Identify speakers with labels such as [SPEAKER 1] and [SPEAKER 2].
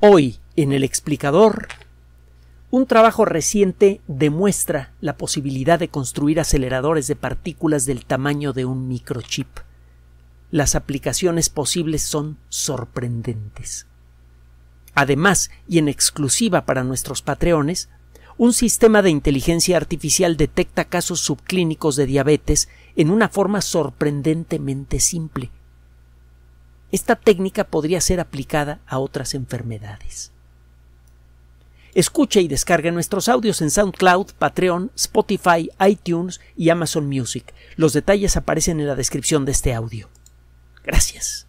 [SPEAKER 1] Hoy, en el explicador, un trabajo reciente demuestra la posibilidad de construir aceleradores de partículas del tamaño de un microchip. Las aplicaciones posibles son sorprendentes. Además, y en exclusiva para nuestros patreones, un sistema de inteligencia artificial detecta casos subclínicos de diabetes en una forma sorprendentemente simple, esta técnica podría ser aplicada a otras enfermedades. Escucha y descarga nuestros audios en SoundCloud, Patreon, Spotify, iTunes y Amazon Music. Los detalles aparecen en la descripción de este audio. Gracias.